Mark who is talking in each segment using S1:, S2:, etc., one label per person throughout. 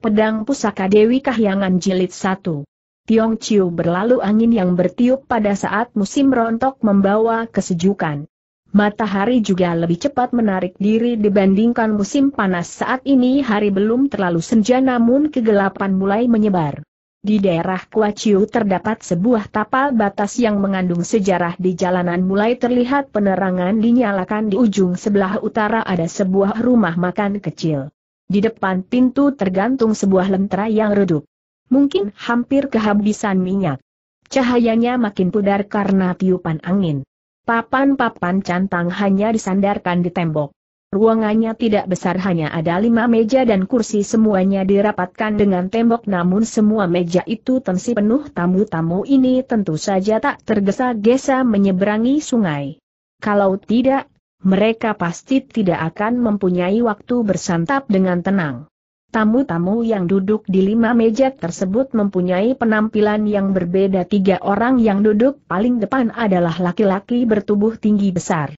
S1: Pedang Pusaka Dewi Kahyangan Jilid 1 Tiong Chiu berlalu angin yang bertiup pada saat musim rontok membawa kesejukan. Matahari juga lebih cepat menarik diri dibandingkan musim panas saat ini hari belum terlalu senja namun kegelapan mulai menyebar. Di daerah Kuaciu terdapat sebuah tapal batas yang mengandung sejarah di jalanan mulai terlihat penerangan dinyalakan di ujung sebelah utara ada sebuah rumah makan kecil. Di depan pintu tergantung sebuah lentera yang redup. Mungkin hampir kehabisan minyak. Cahayanya makin pudar karena tiupan angin. Papan-papan cantang hanya disandarkan di tembok. Ruangannya tidak besar hanya ada lima meja dan kursi semuanya dirapatkan dengan tembok namun semua meja itu tensi penuh tamu-tamu ini tentu saja tak tergesa-gesa menyeberangi sungai. Kalau tidak, mereka pasti tidak akan mempunyai waktu bersantap dengan tenang. Tamu-tamu yang duduk di lima meja tersebut mempunyai penampilan yang berbeda tiga orang yang duduk paling depan adalah laki-laki bertubuh tinggi besar.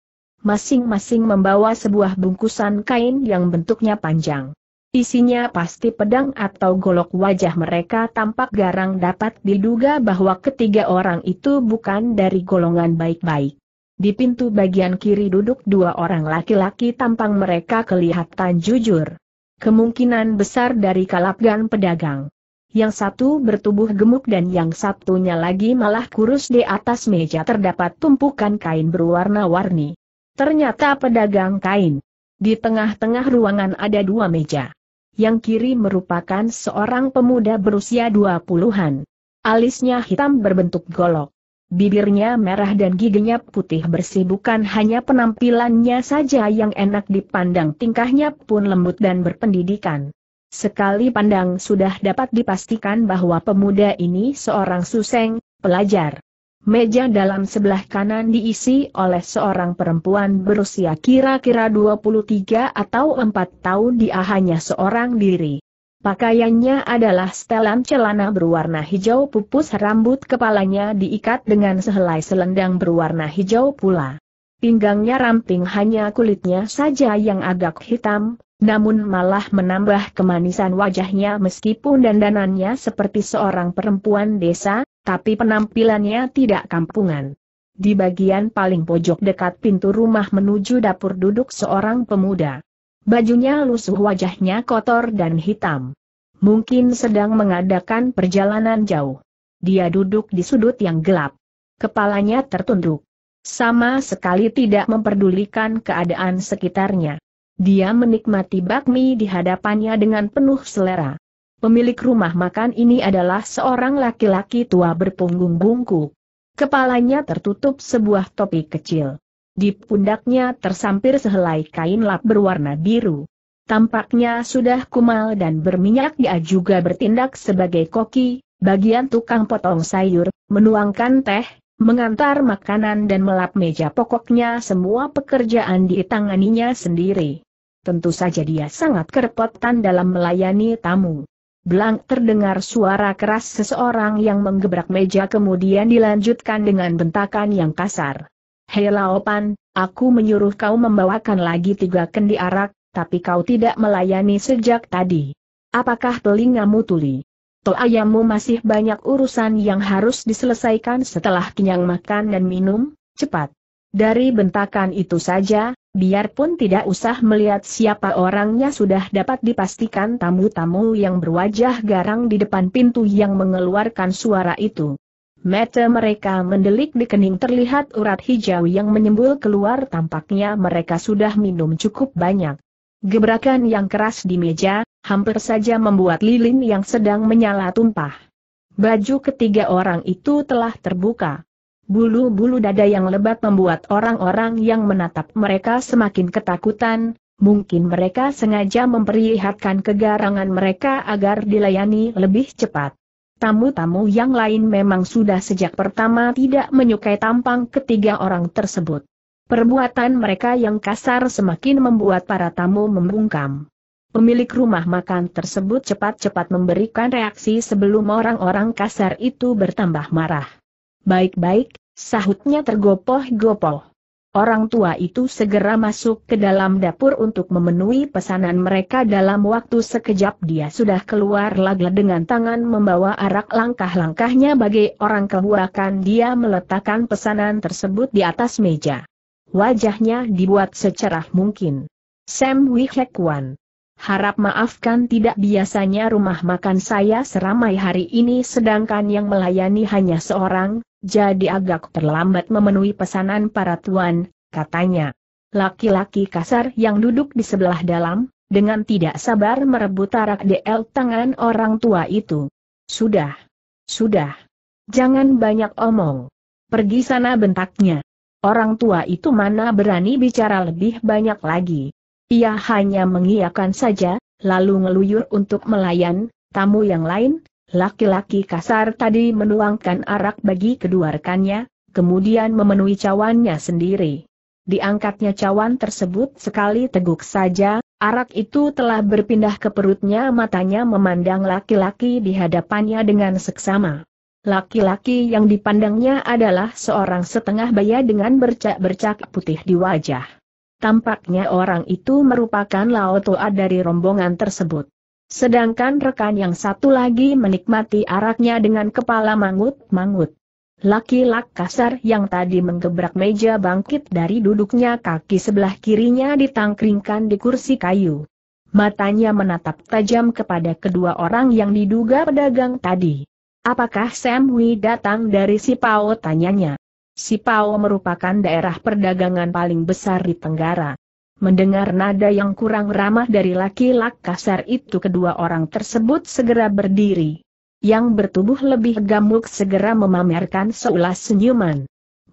S1: Masing-masing membawa sebuah bungkusan kain yang bentuknya panjang. Isinya pasti pedang atau golok wajah mereka tampak garang dapat diduga bahwa ketiga orang itu bukan dari golongan baik-baik. Di pintu bagian kiri duduk dua orang laki-laki tampang mereka kelihatan jujur. Kemungkinan besar dari kalapgan pedagang. Yang satu bertubuh gemuk dan yang satunya lagi malah kurus di atas meja terdapat tumpukan kain berwarna-warni. Ternyata pedagang kain. Di tengah-tengah ruangan ada dua meja. Yang kiri merupakan seorang pemuda berusia dua puluhan. Alisnya hitam berbentuk golok. Bibirnya merah dan giginya putih bersih bukan hanya penampilannya saja yang enak dipandang tingkahnya pun lembut dan berpendidikan. Sekali pandang sudah dapat dipastikan bahwa pemuda ini seorang suseng, pelajar. Meja dalam sebelah kanan diisi oleh seorang perempuan berusia kira-kira 23 atau 4 tahun dia hanya seorang diri. Pakaiannya adalah setelan celana berwarna hijau pupus rambut kepalanya diikat dengan sehelai selendang berwarna hijau pula. Pinggangnya ramping hanya kulitnya saja yang agak hitam, namun malah menambah kemanisan wajahnya meskipun dandanannya seperti seorang perempuan desa, tapi penampilannya tidak kampungan. Di bagian paling pojok dekat pintu rumah menuju dapur duduk seorang pemuda. Bajunya lusuh wajahnya kotor dan hitam. Mungkin sedang mengadakan perjalanan jauh. Dia duduk di sudut yang gelap. Kepalanya tertunduk. Sama sekali tidak memperdulikan keadaan sekitarnya. Dia menikmati bakmi di hadapannya dengan penuh selera. Pemilik rumah makan ini adalah seorang laki-laki tua berpunggung bungkuk. Kepalanya tertutup sebuah topi kecil. Di pundaknya tersampir sehelai kain lap berwarna biru. Tampaknya sudah kumal dan berminyak dia juga bertindak sebagai koki, bagian tukang potong sayur, menuangkan teh, mengantar makanan dan melap meja pokoknya semua pekerjaan ditanganinya sendiri. Tentu saja dia sangat kerepotan dalam melayani tamu. Blank terdengar suara keras seseorang yang menggebrak meja kemudian dilanjutkan dengan bentakan yang kasar. Hei Laopan, aku menyuruh kau membawakan lagi tiga kendi arak, tapi kau tidak melayani sejak tadi. Apakah telingamu tuli? To ayammu masih banyak urusan yang harus diselesaikan setelah kenyang makan dan minum, cepat. Dari bentakan itu saja, biarpun tidak usah melihat siapa orangnya sudah dapat dipastikan tamu-tamu yang berwajah garang di depan pintu yang mengeluarkan suara itu. Mata mereka mendelik di kening terlihat urat hijau yang menyembul keluar tampaknya mereka sudah minum cukup banyak. Gebrakan yang keras di meja, hampir saja membuat lilin yang sedang menyala tumpah. Baju ketiga orang itu telah terbuka. Bulu-bulu dada yang lebat membuat orang-orang yang menatap mereka semakin ketakutan, mungkin mereka sengaja memperlihatkan kegarangan mereka agar dilayani lebih cepat. Tamu-tamu yang lain memang sudah sejak pertama tidak menyukai tampang ketiga orang tersebut. Perbuatan mereka yang kasar semakin membuat para tamu membungkam. Pemilik rumah makan tersebut cepat-cepat memberikan reaksi sebelum orang-orang kasar itu bertambah marah. Baik-baik, sahutnya tergopoh-gopoh. Orang tua itu segera masuk ke dalam dapur untuk memenuhi pesanan mereka dalam waktu sekejap dia sudah keluar lagi dengan tangan membawa arak langkah-langkahnya bagi orang kehuakan dia meletakkan pesanan tersebut di atas meja. Wajahnya dibuat secerah mungkin. Sam Wihekwan. Harap maafkan tidak biasanya rumah makan saya seramai hari ini sedangkan yang melayani hanya seorang, jadi agak terlambat memenuhi pesanan para tuan, katanya. Laki-laki kasar yang duduk di sebelah dalam, dengan tidak sabar merebut tarak DL tangan orang tua itu. Sudah. Sudah. Jangan banyak omong. Pergi sana bentaknya. Orang tua itu mana berani bicara lebih banyak lagi. Ia hanya mengiyakan saja, lalu ngeluyur untuk melayan, tamu yang lain, laki-laki kasar tadi menuangkan arak bagi kedua rekannya, kemudian memenuhi cawannya sendiri. Diangkatnya cawan tersebut sekali teguk saja, arak itu telah berpindah ke perutnya matanya memandang laki-laki di hadapannya dengan seksama. Laki-laki yang dipandangnya adalah seorang setengah baya dengan bercak-bercak putih di wajah. Tampaknya orang itu merupakan Lao Toa dari rombongan tersebut. Sedangkan rekan yang satu lagi menikmati araknya dengan kepala mangut-mangut. laki laki kasar yang tadi menggebrak meja bangkit dari duduknya kaki sebelah kirinya ditangkringkan di kursi kayu. Matanya menatap tajam kepada kedua orang yang diduga pedagang tadi. Apakah Sam Hui datang dari si Pao tanyanya? Sipau merupakan daerah perdagangan paling besar di Tenggara. Mendengar nada yang kurang ramah dari laki-laki kasar itu kedua orang tersebut segera berdiri. Yang bertubuh lebih gemuk segera memamerkan seulas senyuman.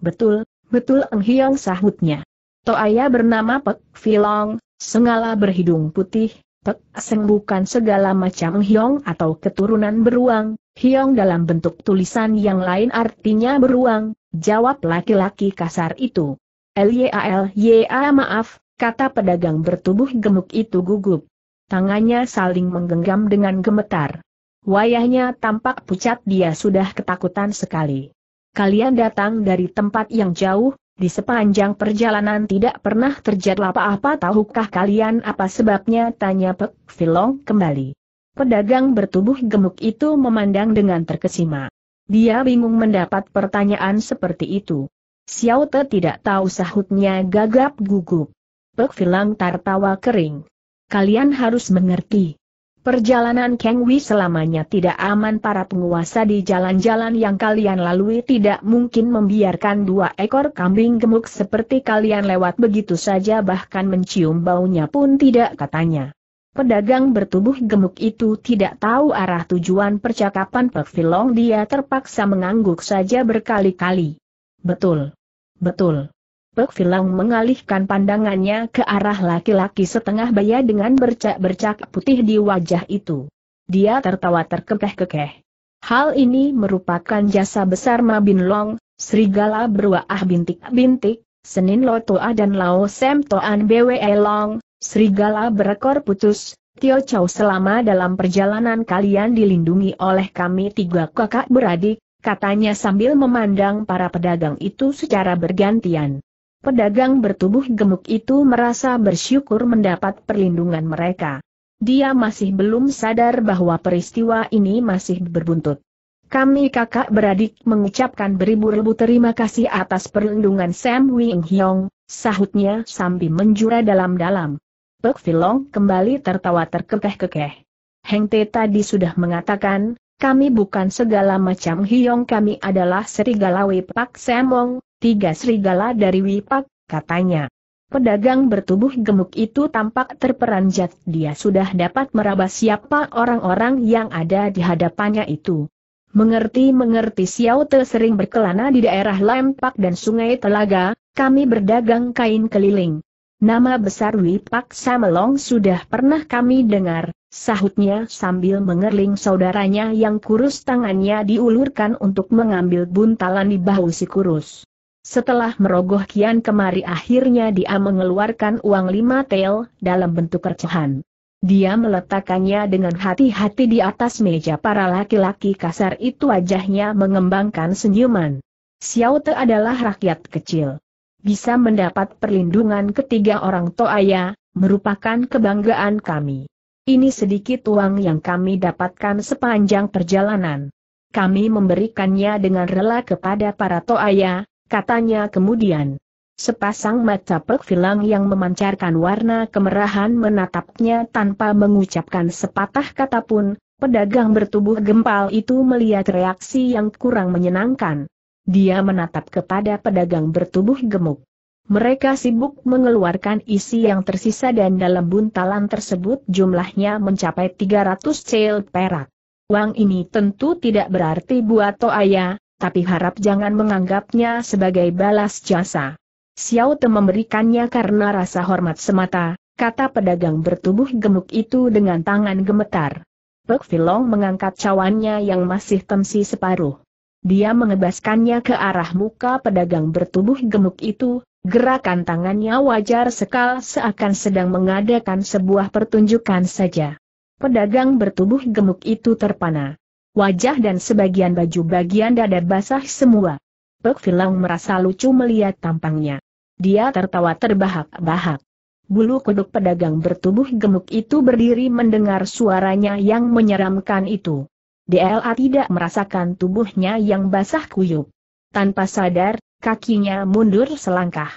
S1: Betul, betul Eng Hiong sahutnya. Toaya bernama Pek Filong, sengala berhidung putih, Pek Seng bukan segala macam Hiong atau keturunan beruang, Hiong dalam bentuk tulisan yang lain artinya beruang, jawab laki-laki kasar itu. L-Y-A-L-Y-A maaf, kata pedagang bertubuh gemuk itu gugup. Tangannya saling menggenggam dengan gemetar. Wayahnya tampak pucat dia sudah ketakutan sekali. Kalian datang dari tempat yang jauh, di sepanjang perjalanan tidak pernah terjadi apa-apa tahukah kalian apa sebabnya tanya Pek Filong kembali. Pedagang bertubuh gemuk itu memandang dengan terkesima. Dia bingung mendapat pertanyaan seperti itu. Xiao Te tidak tahu sahutnya gagap gugup. Pek Filang tertawa kering. Kalian harus mengerti. Perjalanan Kang Wei selamanya tidak aman para penguasa di jalan-jalan yang kalian lalui tidak mungkin membiarkan dua ekor kambing gemuk seperti kalian lewat begitu saja bahkan mencium baunya pun tidak katanya. Pedagang bertubuh gemuk itu tidak tahu arah tujuan percakapan Pek dia terpaksa mengangguk saja berkali-kali. Betul. Betul. Pek mengalihkan pandangannya ke arah laki-laki setengah baya dengan bercak-bercak putih di wajah itu. Dia tertawa terkekeh-kekeh. Hal ini merupakan jasa besar Mabin Long, Serigala Berwaah Bintik-Bintik, Senin Lotoa dan Lao Sem Toan Bwe Long, Serigala berekor putus, Tio Chow selama dalam perjalanan kalian dilindungi oleh kami tiga kakak beradik, katanya sambil memandang para pedagang itu secara bergantian. Pedagang bertubuh gemuk itu merasa bersyukur mendapat perlindungan mereka. Dia masih belum sadar bahwa peristiwa ini masih berbuntut. Kami kakak beradik mengucapkan beribu-ribu terima kasih atas perlindungan Sam Wing Hyong, sahutnya sambil menjura dalam-dalam. Pek Silong kembali tertawa terkekeh-kekeh. Heng Te tadi sudah mengatakan, kami bukan segala macam hiong kami adalah serigala Wipak Semong, tiga serigala dari Wipak, katanya. Pedagang bertubuh gemuk itu tampak terperanjat dia sudah dapat meraba siapa orang-orang yang ada di hadapannya itu. Mengerti-mengerti Xiao Te sering berkelana di daerah Lempak dan Sungai Telaga, kami berdagang kain keliling. Nama besar Wipak Samelong sudah pernah kami dengar, sahutnya sambil mengerling saudaranya yang kurus tangannya diulurkan untuk mengambil buntalan di bahu si kurus. Setelah merogoh kian kemari akhirnya dia mengeluarkan uang lima tel dalam bentuk kercahan. Dia meletakkannya dengan hati-hati di atas meja para laki-laki kasar itu wajahnya mengembangkan senyuman. Xiao Te adalah rakyat kecil bisa mendapat perlindungan ketiga orang Toaya, merupakan kebanggaan kami. Ini sedikit uang yang kami dapatkan sepanjang perjalanan. Kami memberikannya dengan rela kepada para Toaya, katanya kemudian. Sepasang mata perfilang yang memancarkan warna kemerahan menatapnya tanpa mengucapkan sepatah kata pun, pedagang bertubuh gempal itu melihat reaksi yang kurang menyenangkan. Dia menatap kepada pedagang bertubuh gemuk. Mereka sibuk mengeluarkan isi yang tersisa dan dalam buntalan tersebut jumlahnya mencapai 300 cel perak. Uang ini tentu tidak berarti buat Toaya, tapi harap jangan menganggapnya sebagai balas jasa. Xiao Te memberikannya karena rasa hormat semata, kata pedagang bertubuh gemuk itu dengan tangan gemetar. Pek Filong mengangkat cawannya yang masih temsi separuh. Dia mengebaskannya ke arah muka pedagang bertubuh gemuk itu, gerakan tangannya wajar sekal seakan sedang mengadakan sebuah pertunjukan saja. Pedagang bertubuh gemuk itu terpana. Wajah dan sebagian baju bagian dada basah semua. Pek Filang merasa lucu melihat tampangnya. Dia tertawa terbahak-bahak. Bulu kuduk pedagang bertubuh gemuk itu berdiri mendengar suaranya yang menyeramkan itu. DLA tidak merasakan tubuhnya yang basah kuyup. Tanpa sadar, kakinya mundur selangkah.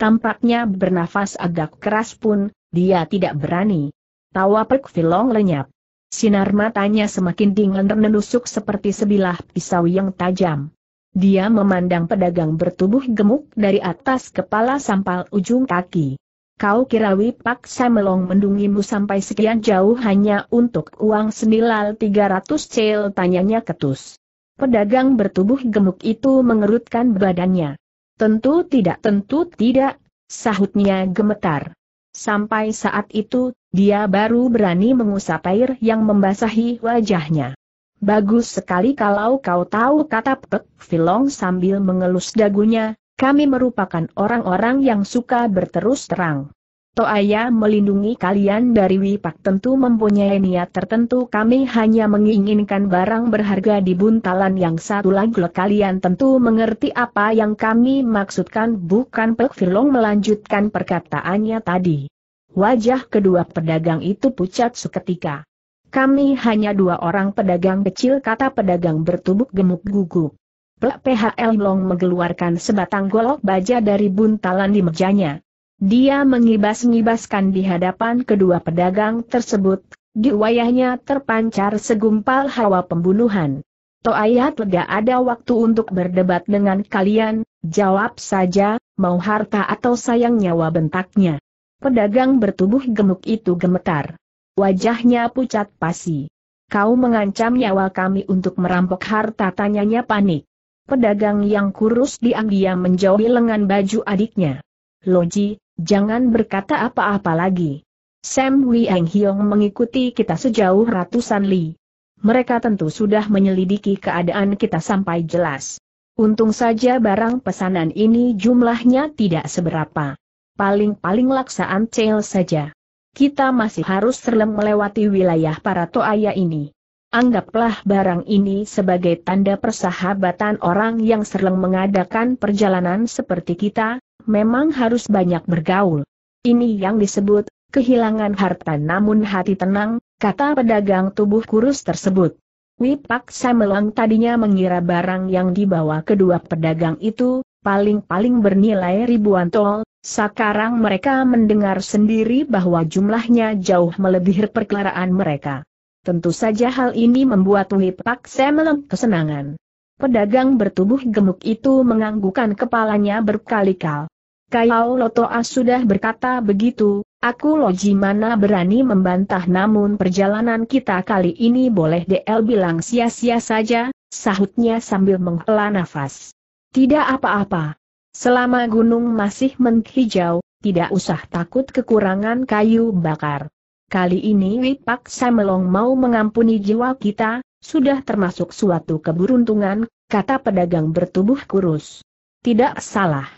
S1: Tampaknya bernafas agak keras pun, dia tidak berani. Tawa Pek Filong lenyap. Sinar matanya semakin dingin menusuk seperti sebilah pisau yang tajam. Dia memandang pedagang bertubuh gemuk dari atas kepala sampai ujung kaki. Kau kira Wipak Samelong mendungimu sampai sekian jauh hanya untuk uang senilal 300 cel tanyanya ketus. Pedagang bertubuh gemuk itu mengerutkan badannya. Tentu tidak tentu tidak, sahutnya gemetar. Sampai saat itu, dia baru berani mengusap air yang membasahi wajahnya. Bagus sekali kalau kau tahu kata Pek Filong sambil mengelus dagunya, kami merupakan orang-orang yang suka berterus terang. Toaya melindungi kalian dari wipak tentu mempunyai niat tertentu kami hanya menginginkan barang berharga di buntalan yang satu lagi kalian tentu mengerti apa yang kami maksudkan bukan Pek Firlong melanjutkan perkataannya tadi. Wajah kedua pedagang itu pucat seketika. Kami hanya dua orang pedagang kecil kata pedagang bertubuh gemuk gugup. PHL Long mengeluarkan sebatang golok baja dari buntalan di mejanya. Dia mengibas-ngibaskan di hadapan kedua pedagang tersebut, di wayahnya terpancar segumpal hawa pembunuhan. Toayat tidak ada waktu untuk berdebat dengan kalian, jawab saja, mau harta atau sayang nyawa bentaknya. Pedagang bertubuh gemuk itu gemetar. Wajahnya pucat pasi. Kau mengancam nyawa kami untuk merampok harta tanyanya panik. Pedagang yang kurus diam-diam menjauhi lengan baju adiknya. Loji, jangan berkata apa-apa lagi. Sam Wieng Hiong mengikuti kita sejauh ratusan li. Mereka tentu sudah menyelidiki keadaan kita sampai jelas. Untung saja barang pesanan ini jumlahnya tidak seberapa. Paling-paling laksaan cel saja. Kita masih harus terlem melewati wilayah para toaya ini. Anggaplah barang ini sebagai tanda persahabatan orang yang sering mengadakan perjalanan seperti kita, memang harus banyak bergaul. Ini yang disebut, kehilangan harta namun hati tenang, kata pedagang tubuh kurus tersebut. Wipak Samelong tadinya mengira barang yang dibawa kedua pedagang itu, paling-paling bernilai ribuan tol, sekarang mereka mendengar sendiri bahwa jumlahnya jauh melebihi perkelaraan mereka. Tentu saja hal ini membuat Wih Pak Semeleng kesenangan. Pedagang bertubuh gemuk itu menganggukkan kepalanya berkali kali Kayao Lotoa sudah berkata begitu, aku loji mana berani membantah namun perjalanan kita kali ini boleh DL bilang sia-sia saja, sahutnya sambil menghela nafas. Tidak apa-apa. Selama gunung masih menghijau, tidak usah takut kekurangan kayu bakar kali ini Wipak Samelong mau mengampuni jiwa kita, sudah termasuk suatu keberuntungan, kata pedagang bertubuh kurus. Tidak salah.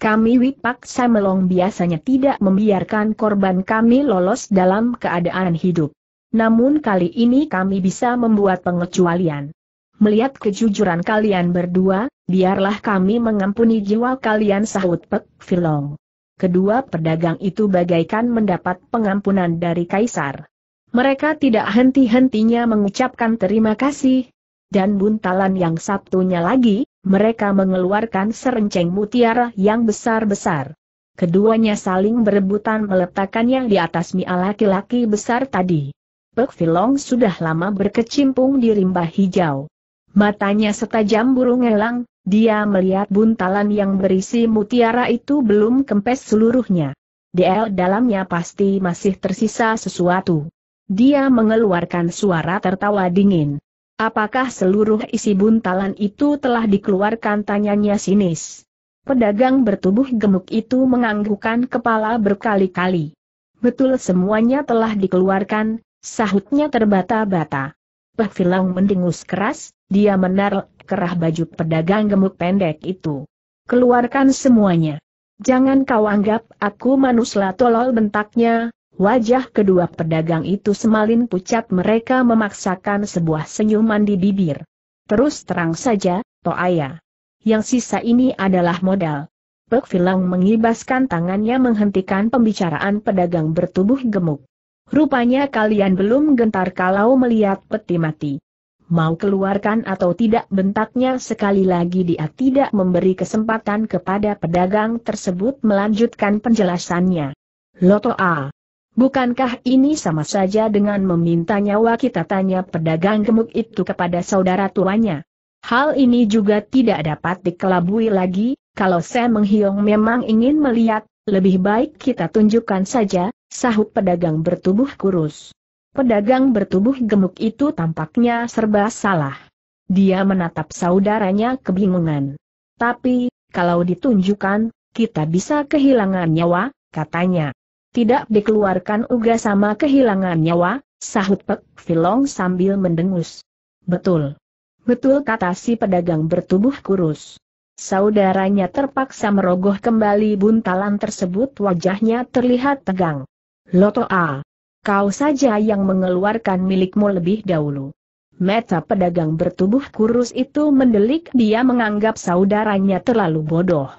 S1: Kami Wipak Samelong biasanya tidak membiarkan korban kami lolos dalam keadaan hidup. Namun kali ini kami bisa membuat pengecualian. Melihat kejujuran kalian berdua, biarlah kami mengampuni jiwa kalian sahut Pek Filong kedua pedagang itu bagaikan mendapat pengampunan dari Kaisar. Mereka tidak henti-hentinya mengucapkan terima kasih. Dan buntalan yang Sabtunya lagi, mereka mengeluarkan serenceng mutiara yang besar-besar. Keduanya saling berebutan meletakkannya di atas mie laki-laki besar tadi. Pek Filong sudah lama berkecimpung di rimba hijau. Matanya setajam burung elang, dia melihat buntalan yang berisi mutiara itu belum kempes seluruhnya. DL dalamnya pasti masih tersisa sesuatu. Dia mengeluarkan suara tertawa dingin. Apakah seluruh isi buntalan itu telah dikeluarkan tanyanya sinis? Pedagang bertubuh gemuk itu menganggukkan kepala berkali-kali. Betul semuanya telah dikeluarkan, sahutnya terbata-bata. Pak Filang mendingus keras, dia menarik kerah baju pedagang gemuk pendek itu. Keluarkan semuanya. Jangan kau anggap aku manusia tolol bentaknya. Wajah kedua pedagang itu semalin pucat mereka memaksakan sebuah senyuman di bibir. Terus terang saja, Toaya. Yang sisa ini adalah modal. Pek Filang mengibaskan tangannya menghentikan pembicaraan pedagang bertubuh gemuk. Rupanya kalian belum gentar kalau melihat peti mati mau keluarkan atau tidak bentaknya sekali lagi dia tidak memberi kesempatan kepada pedagang tersebut melanjutkan penjelasannya. Loto A. Bukankah ini sama saja dengan meminta nyawa kita tanya pedagang gemuk itu kepada saudara tuanya? Hal ini juga tidak dapat dikelabui lagi, kalau saya menghiong memang ingin melihat, lebih baik kita tunjukkan saja, sahut pedagang bertubuh kurus. Pedagang bertubuh gemuk itu tampaknya serba salah. Dia menatap saudaranya kebingungan. Tapi, kalau ditunjukkan, kita bisa kehilangan nyawa, katanya. Tidak dikeluarkan uga sama kehilangan nyawa, sahut Pek Filong sambil mendengus. Betul. Betul kata si pedagang bertubuh kurus. Saudaranya terpaksa merogoh kembali buntalan tersebut wajahnya terlihat tegang. Loto A. Kau saja yang mengeluarkan milikmu lebih dahulu. Meta pedagang bertubuh kurus itu mendelik dia menganggap saudaranya terlalu bodoh.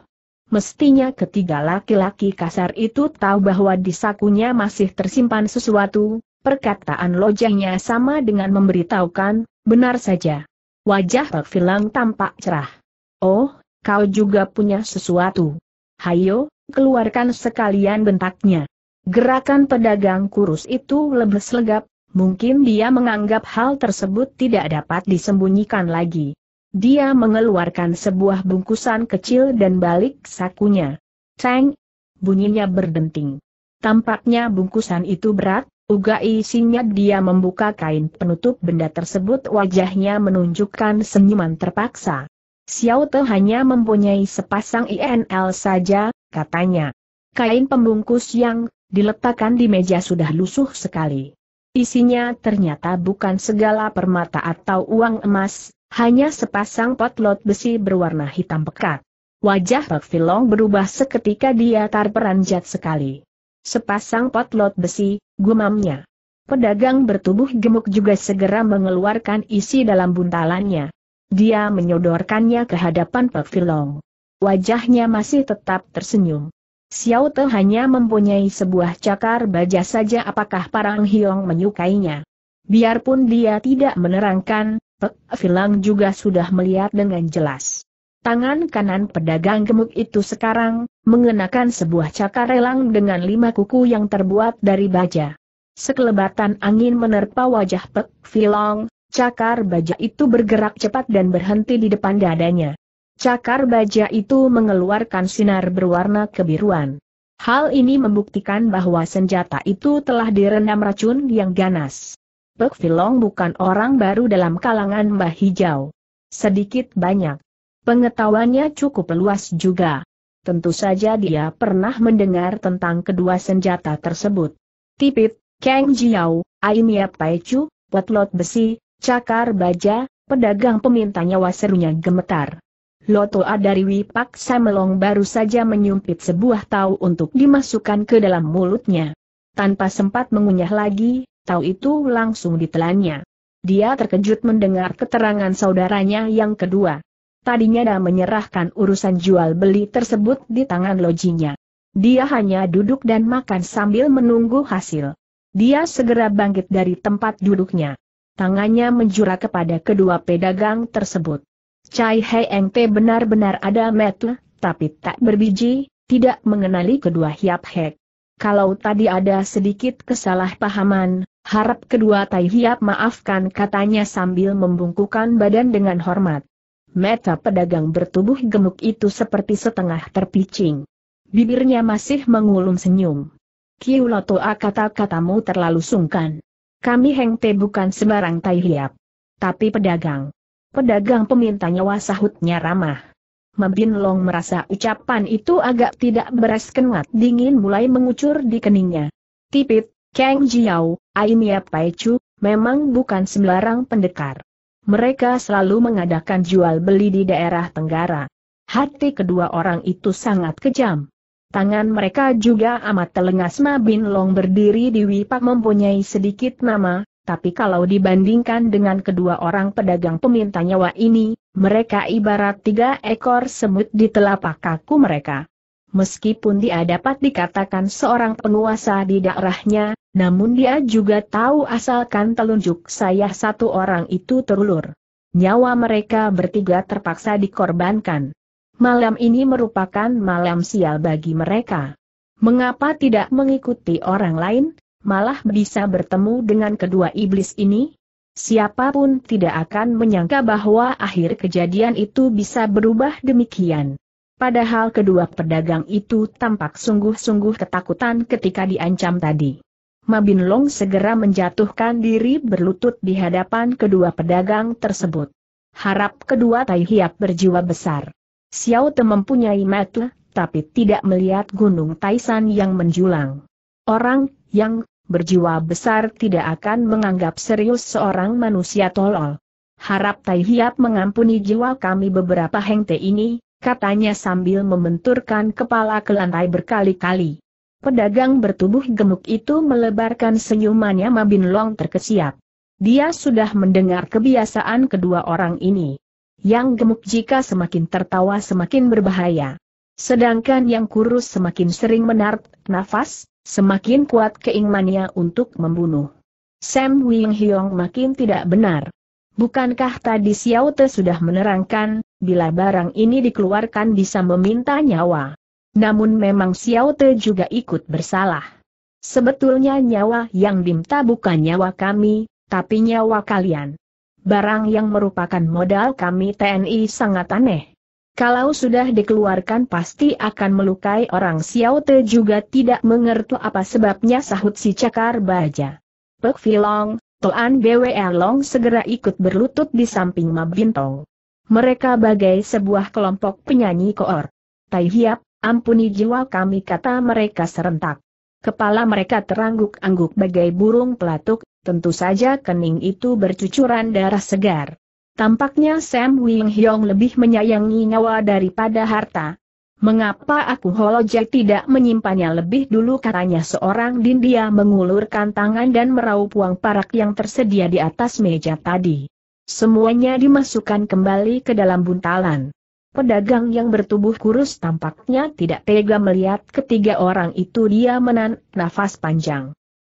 S1: Mestinya ketiga laki-laki kasar itu tahu bahwa di sakunya masih tersimpan sesuatu, perkataan lojahnya sama dengan memberitahukan, benar saja. Wajah Pak Filang tampak cerah. Oh, kau juga punya sesuatu. Hayo, keluarkan sekalian bentaknya. Gerakan pedagang kurus itu lebes legap, mungkin dia menganggap hal tersebut tidak dapat disembunyikan lagi. Dia mengeluarkan sebuah bungkusan kecil dan balik sakunya. Ceng! Bunyinya berdenting. Tampaknya bungkusan itu berat, uga isinya dia membuka kain penutup benda tersebut wajahnya menunjukkan senyuman terpaksa. Xiao Te hanya mempunyai sepasang INL saja, katanya. Kain pembungkus yang diletakkan di meja sudah lusuh sekali. Isinya ternyata bukan segala permata atau uang emas, hanya sepasang potlot besi berwarna hitam pekat. Wajah Pak Filong berubah seketika dia terperanjat sekali. Sepasang potlot besi, gumamnya. Pedagang bertubuh gemuk juga segera mengeluarkan isi dalam buntalannya. Dia menyodorkannya ke hadapan Pak Filong. Wajahnya masih tetap tersenyum. Xiao Te hanya mempunyai sebuah cakar baja saja apakah Parang Hiong menyukainya. Biarpun dia tidak menerangkan, Pek Filang juga sudah melihat dengan jelas. Tangan kanan pedagang gemuk itu sekarang, mengenakan sebuah cakar elang dengan lima kuku yang terbuat dari baja. Sekelebatan angin menerpa wajah Pek Filang, cakar baja itu bergerak cepat dan berhenti di depan dadanya. Cakar baja itu mengeluarkan sinar berwarna kebiruan. Hal ini membuktikan bahwa senjata itu telah direndam racun yang ganas. Pek Filong bukan orang baru dalam kalangan Mbah Hijau. Sedikit banyak. Pengetahuannya cukup luas juga. Tentu saja dia pernah mendengar tentang kedua senjata tersebut. Tipit, Kang Jiao, Aimiap Taichu, Potlot Besi, Cakar Baja, pedagang peminta nyawa serunya gemetar. Loto dari Wipak Samelong baru saja menyumpit sebuah tau untuk dimasukkan ke dalam mulutnya. Tanpa sempat mengunyah lagi, tau itu langsung ditelannya. Dia terkejut mendengar keterangan saudaranya yang kedua. Tadinya dah menyerahkan urusan jual-beli tersebut di tangan lojinya. Dia hanya duduk dan makan sambil menunggu hasil. Dia segera bangkit dari tempat duduknya. Tangannya menjura kepada kedua pedagang tersebut. Cai Heng Te benar-benar ada metu, tapi tak berbiji, tidak mengenali kedua Hiap Hek. Kalau tadi ada sedikit kesalahpahaman, harap kedua Tai Hiap maafkan katanya sambil membungkukan badan dengan hormat. Meta pedagang bertubuh gemuk itu seperti setengah terpicing. Bibirnya masih mengulum senyum. Kiulotoa kata-katamu terlalu sungkan. Kami Heng Te bukan sembarang Tai Hiap. Tapi pedagang. Pedagang peminta nyawa sahutnya ramah. Mabin Long merasa ucapan itu agak tidak beres kenwat dingin mulai mengucur di keningnya. Tipit, Kang Jiao, Aimia Pai Chu, memang bukan sembarang pendekar. Mereka selalu mengadakan jual beli di daerah Tenggara. Hati kedua orang itu sangat kejam. Tangan mereka juga amat telengas Mabin Long berdiri di Wipak mempunyai sedikit nama, tapi kalau dibandingkan dengan kedua orang pedagang peminta nyawa ini, mereka ibarat tiga ekor semut di telapak kaku mereka. Meskipun dia dapat dikatakan seorang penguasa di daerahnya, namun dia juga tahu asalkan telunjuk saya satu orang itu terulur. Nyawa mereka bertiga terpaksa dikorbankan. Malam ini merupakan malam sial bagi mereka. Mengapa tidak mengikuti orang lain? malah bisa bertemu dengan kedua iblis ini? Siapapun tidak akan menyangka bahwa akhir kejadian itu bisa berubah demikian. Padahal kedua pedagang itu tampak sungguh-sungguh ketakutan ketika diancam tadi. Mabin Long segera menjatuhkan diri berlutut di hadapan kedua pedagang tersebut. Harap kedua Tai Hiap berjiwa besar. Xiao Te mempunyai mata, tapi tidak melihat gunung Taisan yang menjulang. Orang yang berjiwa besar tidak akan menganggap serius seorang manusia tolol. Harap Tai Hiap mengampuni jiwa kami beberapa hengte ini, katanya sambil membenturkan kepala ke lantai berkali-kali. Pedagang bertubuh gemuk itu melebarkan senyumannya Mabin Long terkesiap. Dia sudah mendengar kebiasaan kedua orang ini. Yang gemuk jika semakin tertawa semakin berbahaya. Sedangkan yang kurus semakin sering menarik nafas, Semakin kuat keinginannya untuk membunuh. Sam Wing Hyong makin tidak benar. Bukankah tadi Xiao Te sudah menerangkan, bila barang ini dikeluarkan bisa meminta nyawa. Namun memang Xiao Te juga ikut bersalah. Sebetulnya nyawa yang diminta bukan nyawa kami, tapi nyawa kalian. Barang yang merupakan modal kami TNI sangat aneh. Kalau sudah dikeluarkan pasti akan melukai orang Xiao Te juga tidak mengerti apa sebabnya sahut si cakar baja. Pek Filong, Toan Bwe Long segera ikut berlutut di samping Mabintong. Mereka bagai sebuah kelompok penyanyi koor. Tai Hiap, ampuni jiwa kami kata mereka serentak. Kepala mereka terangguk-angguk bagai burung pelatuk, tentu saja kening itu bercucuran darah segar. Tampaknya Sam Wing Hyong lebih menyayangi nyawa daripada harta. Mengapa aku Holojek tidak menyimpannya lebih dulu katanya seorang dindia mengulurkan tangan dan meraup uang parak yang tersedia di atas meja tadi. Semuanya dimasukkan kembali ke dalam buntalan. Pedagang yang bertubuh kurus tampaknya tidak tega melihat ketiga orang itu dia menan nafas panjang.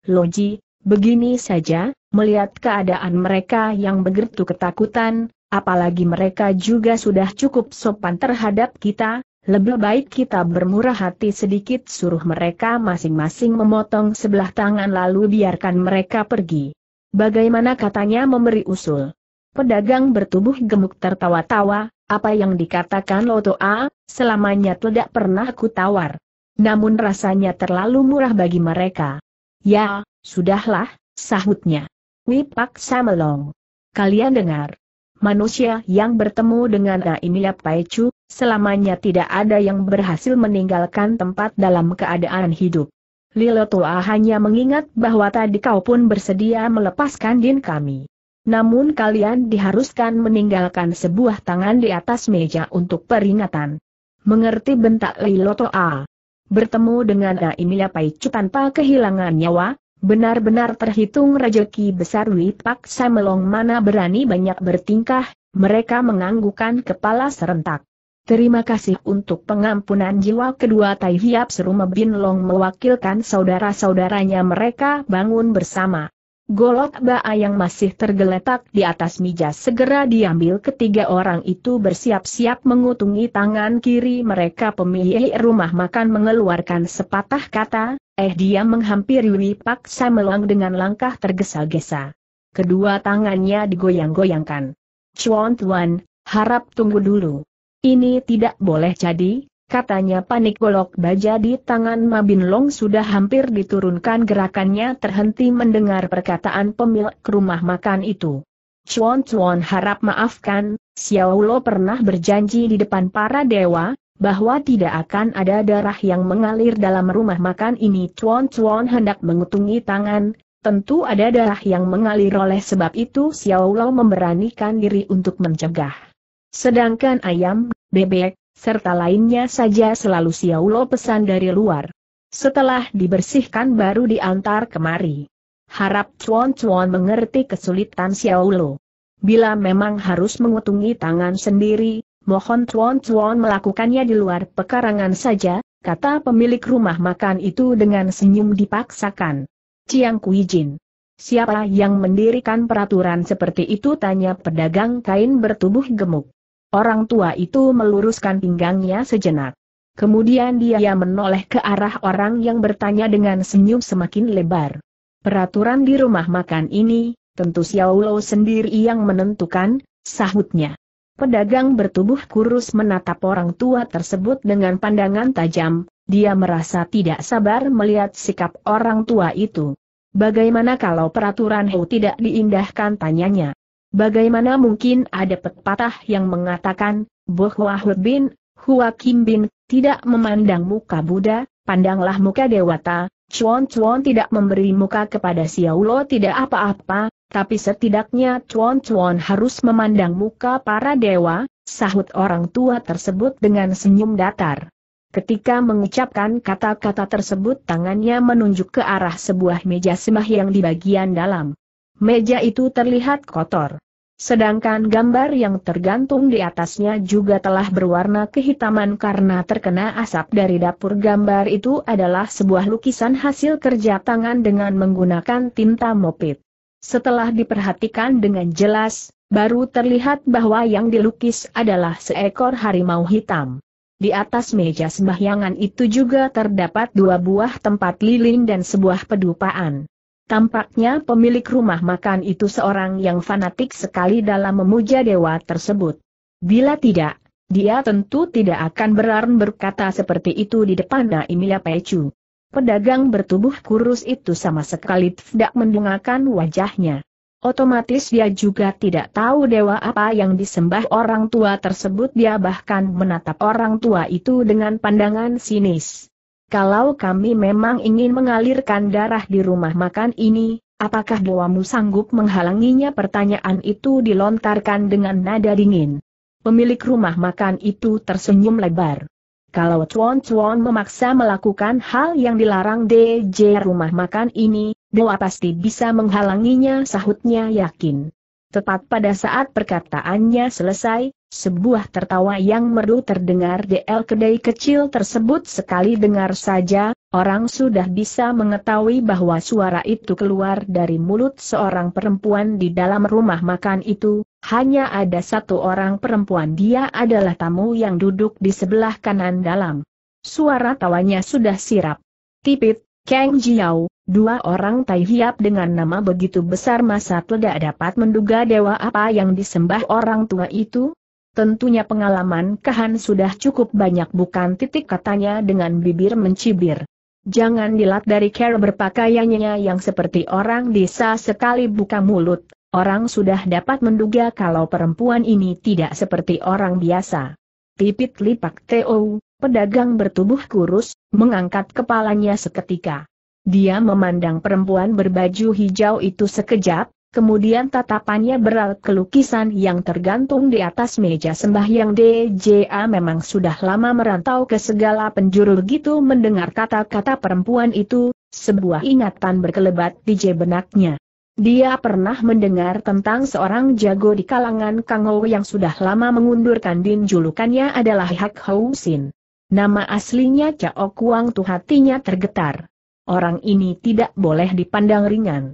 S1: Loji, begini saja, Melihat keadaan mereka yang begitu ketakutan, apalagi mereka juga sudah cukup sopan terhadap kita, lebih baik kita bermurah hati sedikit suruh mereka masing-masing memotong sebelah tangan lalu biarkan mereka pergi. Bagaimana katanya memberi usul? Pedagang bertubuh gemuk tertawa-tawa, apa yang dikatakan Loto A, selamanya tidak pernah aku tawar. Namun rasanya terlalu murah bagi mereka. Ya, sudahlah, sahutnya. Wipak Samelong. Kalian dengar. Manusia yang bertemu dengan Naimilia Paicu, selamanya tidak ada yang berhasil meninggalkan tempat dalam keadaan hidup. Lilo Tua hanya mengingat bahwa tadi kau pun bersedia melepaskan din kami. Namun kalian diharuskan meninggalkan sebuah tangan di atas meja untuk peringatan. Mengerti bentak Lilo Toa. Bertemu dengan Naimilia Paicu tanpa kehilangan nyawa, Benar-benar terhitung rejeki besar Wipak Samelong mana berani banyak bertingkah, mereka menganggukan kepala serentak. Terima kasih untuk pengampunan jiwa kedua Tai Hiap Serume Bin Long mewakilkan saudara-saudaranya mereka bangun bersama. Golok baa yang masih tergeletak di atas meja segera diambil ketiga orang itu bersiap-siap mengutungi tangan kiri mereka pemilik rumah makan mengeluarkan sepatah kata, Eh dia menghampiri Wi paksa dengan langkah tergesa-gesa. Kedua tangannya digoyang-goyangkan. Chuan Tuan, harap tunggu dulu. Ini tidak boleh jadi, katanya panik golok baja di tangan Mabin Long sudah hampir diturunkan gerakannya terhenti mendengar perkataan pemilik rumah makan itu. Chuan Tuan harap maafkan, Xiao Lo pernah berjanji di depan para dewa, bahwa tidak akan ada darah yang mengalir dalam rumah makan ini Chuan Chuan hendak mengutungi tangan, tentu ada darah yang mengalir oleh sebab itu Xiao memberanikan diri untuk mencegah. Sedangkan ayam, bebek, serta lainnya saja selalu Xiao pesan dari luar. Setelah dibersihkan baru diantar kemari. Harap Chuan Chuan mengerti kesulitan Xiao Bila memang harus mengutungi tangan sendiri, mohon tuan-tuan melakukannya di luar pekarangan saja, kata pemilik rumah makan itu dengan senyum dipaksakan. Ciang Kuijin. Siapa yang mendirikan peraturan seperti itu tanya pedagang kain bertubuh gemuk. Orang tua itu meluruskan pinggangnya sejenak. Kemudian dia menoleh ke arah orang yang bertanya dengan senyum semakin lebar. Peraturan di rumah makan ini, tentu Xiao Lo sendiri yang menentukan, sahutnya. Pedagang bertubuh kurus menatap orang tua tersebut dengan pandangan tajam, dia merasa tidak sabar melihat sikap orang tua itu. Bagaimana kalau peraturan Hu tidak diindahkan tanyanya? Bagaimana mungkin ada pepatah yang mengatakan, bahwa Hu bin, Hua Kim bin, tidak memandang muka Buddha, pandanglah muka Dewata, Chuan Chuan tidak memberi muka kepada Xiao Lo tidak apa-apa, tapi setidaknya cuan-cuan harus memandang muka para dewa, sahut orang tua tersebut dengan senyum datar. Ketika mengucapkan kata-kata tersebut tangannya menunjuk ke arah sebuah meja semah yang di bagian dalam. Meja itu terlihat kotor. Sedangkan gambar yang tergantung di atasnya juga telah berwarna kehitaman karena terkena asap dari dapur gambar itu adalah sebuah lukisan hasil kerja tangan dengan menggunakan tinta moped. Setelah diperhatikan dengan jelas, baru terlihat bahwa yang dilukis adalah seekor harimau hitam. Di atas meja sembahyangan itu juga terdapat dua buah tempat lilin dan sebuah pedupaan. Tampaknya pemilik rumah makan itu seorang yang fanatik sekali dalam memuja dewa tersebut. Bila tidak, dia tentu tidak akan berani berkata seperti itu di depan Naimia Pecu. Pedagang bertubuh kurus itu sama sekali tidak mendungakan wajahnya. Otomatis dia juga tidak tahu dewa apa yang disembah orang tua tersebut dia bahkan menatap orang tua itu dengan pandangan sinis. Kalau kami memang ingin mengalirkan darah di rumah makan ini, apakah doamu sanggup menghalanginya pertanyaan itu dilontarkan dengan nada dingin. Pemilik rumah makan itu tersenyum lebar. Kalau Chuan Chuan memaksa melakukan hal yang dilarang DJ rumah makan ini, Doa pasti bisa menghalanginya sahutnya yakin. Tepat pada saat perkataannya selesai, sebuah tertawa yang merdu terdengar di el kedai kecil tersebut sekali dengar saja, orang sudah bisa mengetahui bahwa suara itu keluar dari mulut seorang perempuan di dalam rumah makan itu, hanya ada satu orang perempuan dia adalah tamu yang duduk di sebelah kanan dalam. Suara tawanya sudah sirap. Tipit, Kang Jiao, dua orang Tai Hiap dengan nama begitu besar masa tidak dapat menduga dewa apa yang disembah orang tua itu? Tentunya pengalaman Kahan sudah cukup banyak bukan titik katanya dengan bibir mencibir. Jangan dilat dari cara berpakaiannya yang seperti orang desa sekali buka mulut, Orang sudah dapat menduga kalau perempuan ini tidak seperti orang biasa. Pipit lipak Teo, pedagang bertubuh kurus, mengangkat kepalanya seketika. Dia memandang perempuan berbaju hijau itu sekejap, kemudian tatapannya beralih ke lukisan yang tergantung di atas meja sembahyang DJA memang sudah lama merantau ke segala penjuru Gitu mendengar kata-kata perempuan itu, sebuah ingatan berkelebat di benaknya. Dia pernah mendengar tentang seorang jago di kalangan Kangou yang sudah lama mengundurkan din julukannya adalah Hak Housin. Nama aslinya Cao Kuang Tu hatinya tergetar. Orang ini tidak boleh dipandang ringan.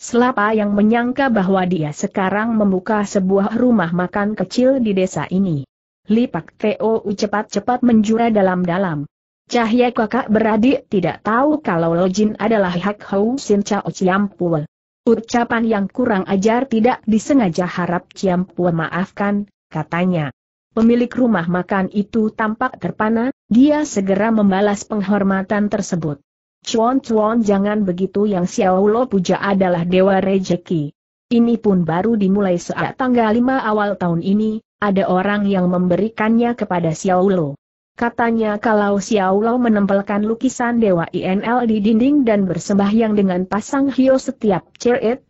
S1: Selapa yang menyangka bahwa dia sekarang membuka sebuah rumah makan kecil di desa ini. Lipak Teo cepat-cepat menjura dalam-dalam. Cahaya kakak beradik tidak tahu kalau Lojin adalah Hak Hou Sin Chao Ucapan yang kurang ajar tidak disengaja harap Ciam Pua maafkan, katanya. Pemilik rumah makan itu tampak terpana, dia segera membalas penghormatan tersebut. Cuan-cuan jangan begitu yang Xiao Lo puja adalah dewa rejeki. Ini pun baru dimulai saat tanggal 5 awal tahun ini, ada orang yang memberikannya kepada Xiao Lo. Katanya kalau Xiao Lao menempelkan lukisan Dewa INL di dinding dan bersembahyang dengan pasang hio setiap cerit,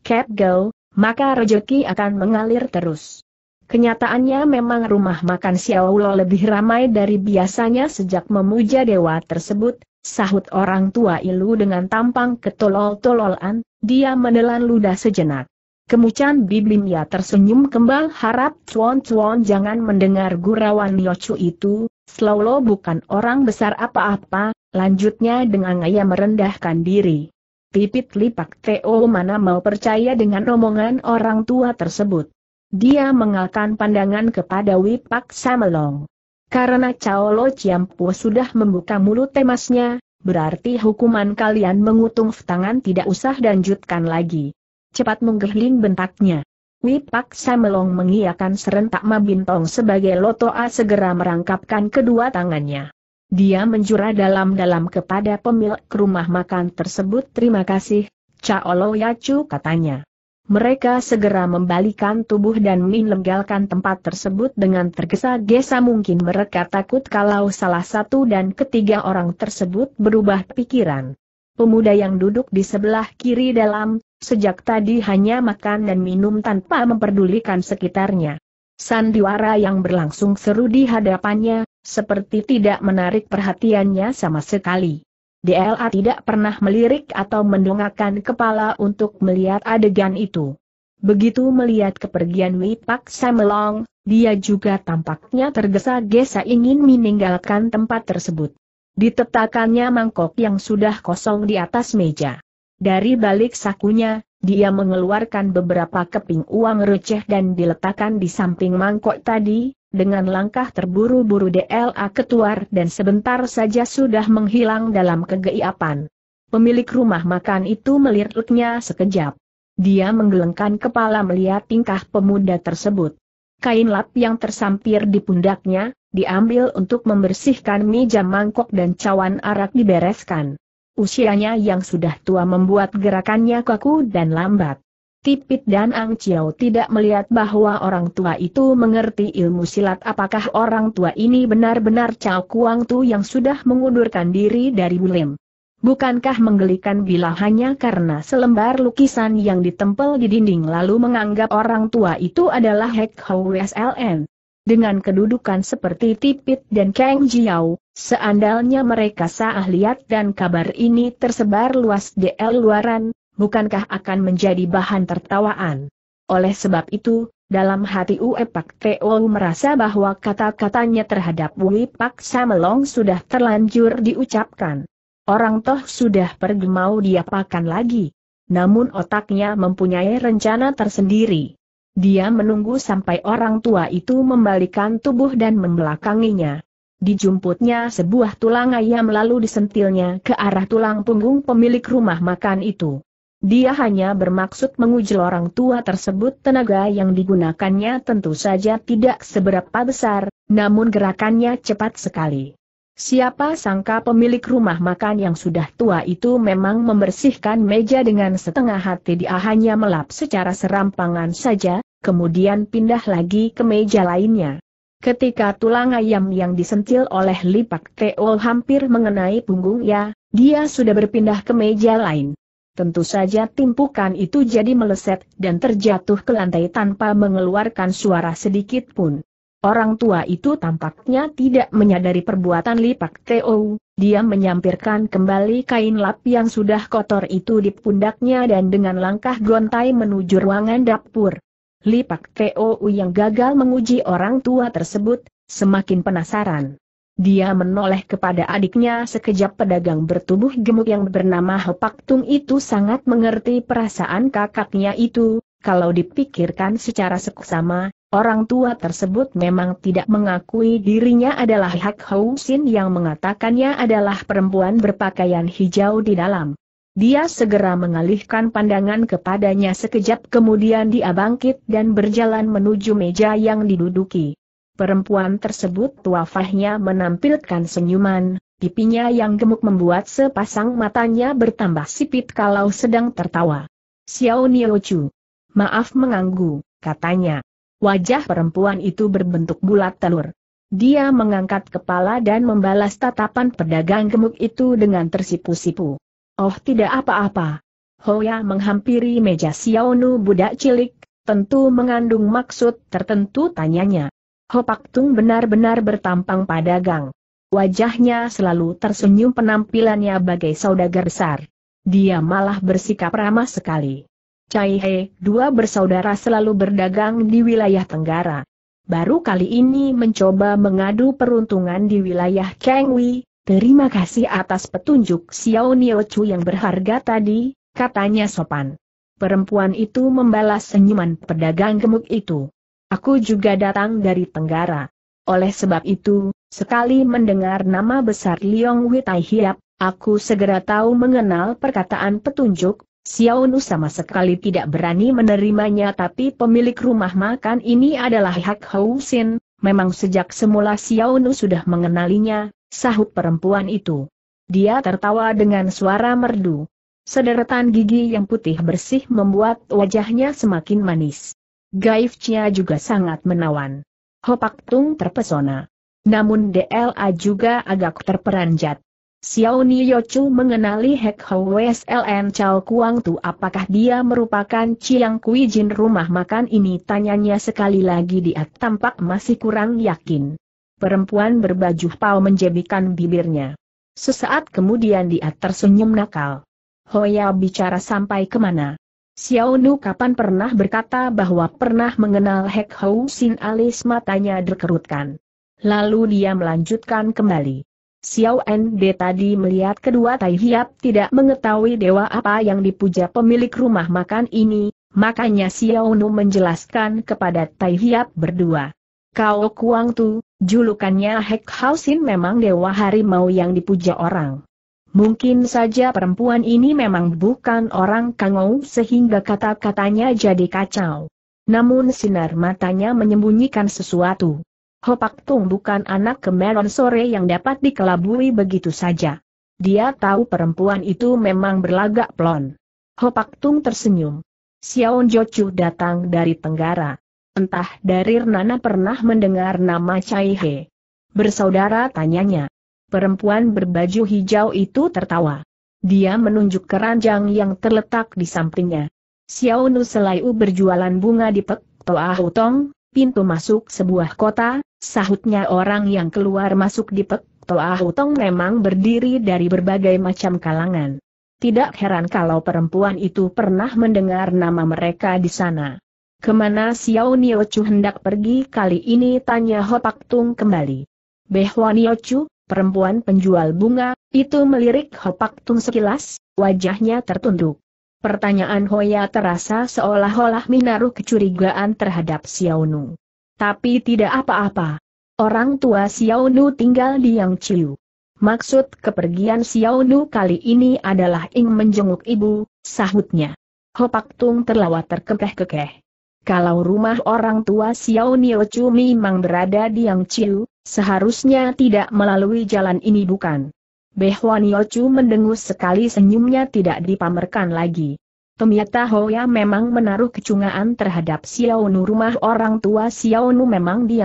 S1: cap go, maka rejeki akan mengalir terus. Kenyataannya memang rumah makan Xiao Lao lebih ramai dari biasanya sejak memuja dewa tersebut, sahut orang tua Ilu dengan tampang ketolol-tololan, dia menelan ludah sejenak. Kemucan Biblimia tersenyum kembali harap Cuan Cuan jangan mendengar gurauan yocu itu, Slaulo bukan orang besar apa-apa, lanjutnya dengan ngaya merendahkan diri. Pipit lipak Teo mana mau percaya dengan omongan orang tua tersebut. Dia mengalkan pandangan kepada Wipak Samelong. Karena Caolo Ciampu sudah membuka mulut temasnya, berarti hukuman kalian mengutung tangan tidak usah danjutkan lagi. Cepat menggerling bentaknya. Wipak Samelong mengiakan serentak Mabintong sebagai Lotoa segera merangkapkan kedua tangannya. Dia menjura dalam-dalam kepada pemilik rumah makan tersebut terima kasih, Caolo Yacu katanya. Mereka segera membalikan tubuh dan menlegalkan tempat tersebut dengan tergesa-gesa mungkin mereka takut kalau salah satu dan ketiga orang tersebut berubah pikiran. Pemuda yang duduk di sebelah kiri dalam Sejak tadi hanya makan dan minum tanpa memperdulikan sekitarnya. Sandiwara yang berlangsung seru di hadapannya, seperti tidak menarik perhatiannya sama sekali. DLA tidak pernah melirik atau mendongakkan kepala untuk melihat adegan itu. Begitu melihat kepergian Wipak Samelong, dia juga tampaknya tergesa-gesa ingin meninggalkan tempat tersebut. Ditetakannya mangkok yang sudah kosong di atas meja. Dari balik sakunya, dia mengeluarkan beberapa keping uang receh dan diletakkan di samping mangkok tadi, dengan langkah terburu-buru DLA ketuar dan sebentar saja sudah menghilang dalam kegeiapan. Pemilik rumah makan itu meliruknya sekejap. Dia menggelengkan kepala melihat tingkah pemuda tersebut. Kain lap yang tersampir di pundaknya, diambil untuk membersihkan meja mangkok dan cawan arak dibereskan. Usianya yang sudah tua membuat gerakannya kaku dan lambat. Tipit dan Ang Chiao tidak melihat bahwa orang tua itu mengerti ilmu silat apakah orang tua ini benar-benar Chao Kuang Tu yang sudah mengundurkan diri dari Bulim. Bukankah menggelikan bila hanya karena selembar lukisan yang ditempel di dinding lalu menganggap orang tua itu adalah Hek Hou SLN? Dengan kedudukan seperti Tipit dan Kang Jiao, seandainya mereka sah lihat dan kabar ini tersebar luas di luaran, bukankah akan menjadi bahan tertawaan? Oleh sebab itu, dalam hati Ue Pak Teo merasa bahwa kata-katanya terhadap Wui Pak Samelong sudah terlanjur diucapkan. Orang toh sudah pergi mau diapakan lagi. Namun otaknya mempunyai rencana tersendiri. Dia menunggu sampai orang tua itu membalikan tubuh dan membelakanginya. Dijumputnya sebuah tulang ayam lalu disentilnya ke arah tulang punggung pemilik rumah makan itu. Dia hanya bermaksud menguji orang tua tersebut tenaga yang digunakannya tentu saja tidak seberapa besar, namun gerakannya cepat sekali. Siapa sangka pemilik rumah makan yang sudah tua itu memang membersihkan meja dengan setengah hati dia hanya melap secara serampangan saja, kemudian pindah lagi ke meja lainnya. Ketika tulang ayam yang disentil oleh lipak teol hampir mengenai punggungnya, dia sudah berpindah ke meja lain. Tentu saja timpukan itu jadi meleset dan terjatuh ke lantai tanpa mengeluarkan suara sedikit pun. Orang tua itu tampaknya tidak menyadari perbuatan Lipak Teo, dia menyampirkan kembali kain lap yang sudah kotor itu di pundaknya dan dengan langkah gontai menuju ruangan dapur. Lipak Teo yang gagal menguji orang tua tersebut, semakin penasaran. Dia menoleh kepada adiknya sekejap pedagang bertubuh gemuk yang bernama Hopak Tung itu sangat mengerti perasaan kakaknya itu, kalau dipikirkan secara seksama, Orang tua tersebut memang tidak mengakui dirinya adalah Hak Housin yang mengatakannya adalah perempuan berpakaian hijau di dalam. Dia segera mengalihkan pandangan kepadanya sekejap kemudian dia bangkit dan berjalan menuju meja yang diduduki. Perempuan tersebut tuafahnya menampilkan senyuman, pipinya yang gemuk membuat sepasang matanya bertambah sipit kalau sedang tertawa. Xiao Niochu. Maaf mengganggu, katanya. Wajah perempuan itu berbentuk bulat telur. Dia mengangkat kepala dan membalas tatapan pedagang gemuk itu dengan tersipu-sipu. Oh tidak apa-apa. Hoya menghampiri meja Xiaonu budak cilik, tentu mengandung maksud tertentu tanyanya. Hopak Tung benar-benar bertampang padagang. Wajahnya selalu tersenyum penampilannya bagai saudagar besar. Dia malah bersikap ramah sekali. Caihe, He, dua bersaudara selalu berdagang di wilayah Tenggara. Baru kali ini mencoba mengadu peruntungan di wilayah Kengwi, terima kasih atas petunjuk Xiao Nio Chu yang berharga tadi, katanya sopan. Perempuan itu membalas senyuman pedagang gemuk itu. Aku juga datang dari Tenggara. Oleh sebab itu, sekali mendengar nama besar Liong Tai Hiap, aku segera tahu mengenal perkataan petunjuk Xiaonu sama sekali tidak berani menerimanya tapi pemilik rumah makan ini adalah Hak Sin. memang sejak semula Xiaonu sudah mengenalinya, sahut perempuan itu. Dia tertawa dengan suara merdu. Sederetan gigi yang putih bersih membuat wajahnya semakin manis. Gaifnya juga sangat menawan. Hopak Tung terpesona. Namun DLA juga agak terperanjat. Xiaoni Yochu mengenali Hek Hou SLN Chao Kuang Tu apakah dia merupakan Chiang Kui Jin rumah makan ini tanyanya sekali lagi dia tampak masih kurang yakin. Perempuan berbaju pau menjebikan bibirnya. Sesaat kemudian dia tersenyum nakal. Hoya bicara sampai kemana? Xiao Nu kapan pernah berkata bahwa pernah mengenal Hek Hou Sin alis matanya dikerutkan. Lalu dia melanjutkan kembali. Xiao N tadi melihat kedua Tai Hiap tidak mengetahui dewa apa yang dipuja pemilik rumah makan ini, makanya Xiao Nu menjelaskan kepada Tai Hiap berdua. Kau Kuang Tu, julukannya Hek Hausin memang dewa harimau yang dipuja orang. Mungkin saja perempuan ini memang bukan orang kangau sehingga kata-katanya jadi kacau. Namun sinar matanya menyembunyikan sesuatu. Hopak Tung bukan anak kemeron sore yang dapat dikelabui begitu saja. Dia tahu perempuan itu memang berlagak plon. Hopak Tung tersenyum. Xiaon Jochu datang dari Tenggara. Entah dari Nana pernah mendengar nama Chai He. Bersaudara tanyanya. Perempuan berbaju hijau itu tertawa. Dia menunjuk keranjang yang terletak di sampingnya. Xiaonu Selaiu berjualan bunga di Pek Toa Hutong, pintu masuk sebuah kota, Sahutnya orang yang keluar masuk di Pek Toa Hutong memang berdiri dari berbagai macam kalangan. Tidak heran kalau perempuan itu pernah mendengar nama mereka di sana. Kemana Xiao Niochu hendak pergi kali ini tanya Hopak Tung kembali. Behwa Niochu, perempuan penjual bunga, itu melirik Hopak Tung sekilas, wajahnya tertunduk. Pertanyaan Hoya terasa seolah-olah menaruh kecurigaan terhadap Xiao Nung. Tapi tidak apa-apa. Orang tua Xiao Nu tinggal di Yang Chiu. Maksud kepergian Xiao Nu kali ini adalah ingin menjenguk ibu, sahutnya. Hopak Tung terlawat terkekeh-kekeh. Kalau rumah orang tua Xiao Nio Chu memang berada di Yang Chiu, seharusnya tidak melalui jalan ini bukan? Behuan Nio Chu mendengus sekali senyumnya tidak dipamerkan lagi. Ternyata Hoya memang menaruh kecungaan terhadap Xiaonu rumah orang tua Xiaonu memang di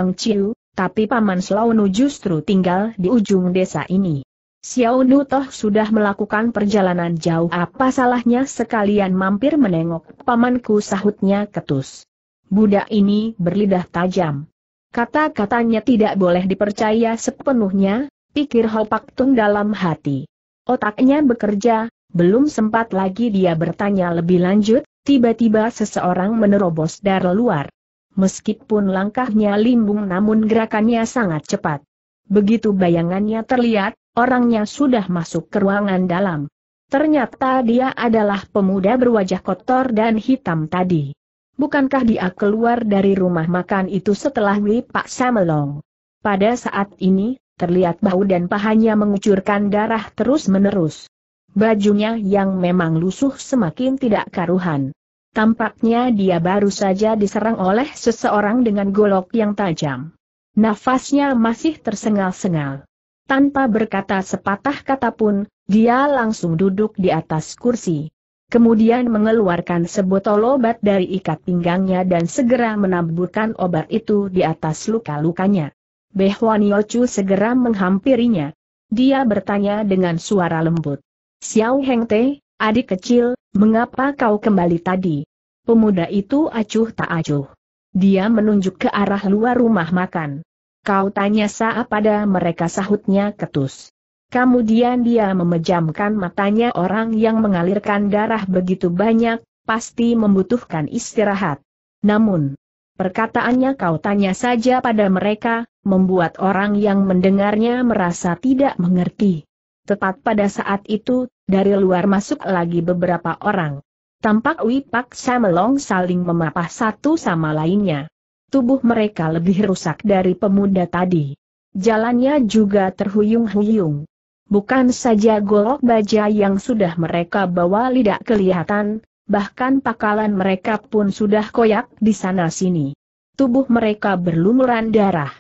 S1: tapi Paman Xiaonu justru tinggal di ujung desa ini. Xiaonu toh sudah melakukan perjalanan jauh apa salahnya sekalian mampir menengok pamanku sahutnya ketus. Budak ini berlidah tajam. Kata-katanya tidak boleh dipercaya sepenuhnya, pikir Hopak Tung dalam hati. Otaknya bekerja, belum sempat lagi dia bertanya lebih lanjut, tiba-tiba seseorang menerobos dari luar. Meskipun langkahnya limbung namun gerakannya sangat cepat. Begitu bayangannya terlihat, orangnya sudah masuk ke ruangan dalam. Ternyata dia adalah pemuda berwajah kotor dan hitam tadi. Bukankah dia keluar dari rumah makan itu setelah Pak Samelong? Pada saat ini, terlihat bau dan pahanya mengucurkan darah terus-menerus. Bajunya yang memang lusuh semakin tidak karuhan. Tampaknya dia baru saja diserang oleh seseorang dengan golok yang tajam. Nafasnya masih tersengal-sengal. Tanpa berkata sepatah kata pun, dia langsung duduk di atas kursi. Kemudian mengeluarkan sebotol obat dari ikat pinggangnya dan segera menaburkan obat itu di atas luka-lukanya. Behwan segera menghampirinya. Dia bertanya dengan suara lembut. Xiao Heng Te, adik kecil, mengapa kau kembali tadi? Pemuda itu acuh tak acuh. Dia menunjuk ke arah luar rumah makan. Kau tanya saat pada mereka sahutnya ketus. Kemudian dia memejamkan matanya orang yang mengalirkan darah begitu banyak, pasti membutuhkan istirahat. Namun, perkataannya kau tanya saja pada mereka, membuat orang yang mendengarnya merasa tidak mengerti. Tepat pada saat itu, dari luar masuk lagi beberapa orang. Tampak Wipak Samelong saling memapah satu sama lainnya. Tubuh mereka lebih rusak dari pemuda tadi. Jalannya juga terhuyung-huyung. Bukan saja golok baja yang sudah mereka bawa lidah kelihatan, bahkan pakalan mereka pun sudah koyak di sana-sini. Tubuh mereka berlumuran darah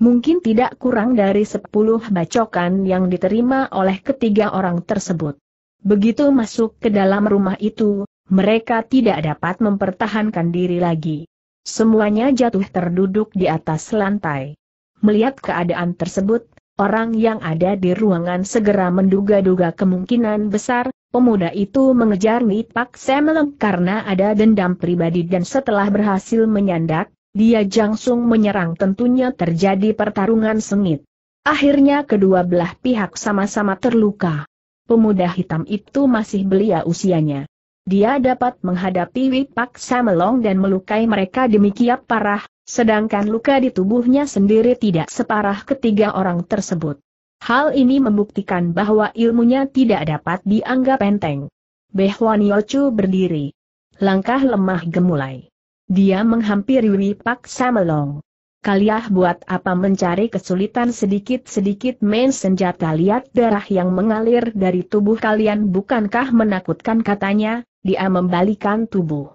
S1: mungkin tidak kurang dari sepuluh bacokan yang diterima oleh ketiga orang tersebut. Begitu masuk ke dalam rumah itu, mereka tidak dapat mempertahankan diri lagi. Semuanya jatuh terduduk di atas lantai. Melihat keadaan tersebut, orang yang ada di ruangan segera menduga-duga kemungkinan besar, pemuda itu mengejar Nipak Semeleng karena ada dendam pribadi dan setelah berhasil menyandak, dia langsung menyerang tentunya terjadi pertarungan sengit. Akhirnya kedua belah pihak sama-sama terluka. Pemuda hitam itu masih belia usianya. Dia dapat menghadapi Wipak Samelong dan melukai mereka demikian parah, sedangkan luka di tubuhnya sendiri tidak separah ketiga orang tersebut. Hal ini membuktikan bahwa ilmunya tidak dapat dianggap enteng. Behwan Yochu berdiri. Langkah lemah gemulai. Dia menghampiri Wipak Samelong. Kaliah buat apa mencari kesulitan sedikit-sedikit main senjata lihat darah yang mengalir dari tubuh kalian bukankah menakutkan katanya, dia membalikan tubuh.